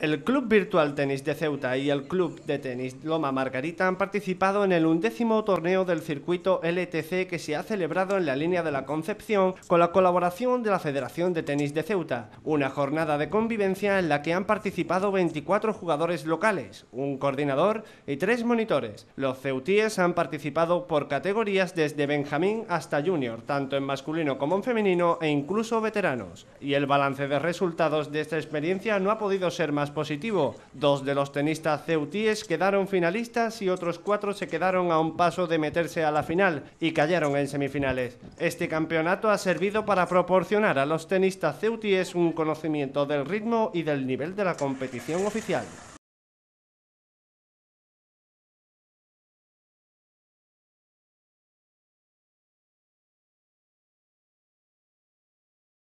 El Club Virtual Tenis de Ceuta y el Club de Tenis Loma Margarita han participado en el undécimo torneo del circuito LTC que se ha celebrado en la línea de la Concepción con la colaboración de la Federación de Tenis de Ceuta, una jornada de convivencia en la que han participado 24 jugadores locales, un coordinador y tres monitores. Los ceutíes han participado por categorías desde Benjamín hasta Junior, tanto en masculino como en femenino e incluso veteranos. Y el balance de resultados de esta experiencia no ha podido ser más positivo. Dos de los tenistas ceutíes quedaron finalistas y otros cuatro se quedaron a un paso de meterse a la final y cayeron en semifinales. Este campeonato ha servido para proporcionar a los tenistas ceutíes un conocimiento del ritmo y del nivel de la competición oficial.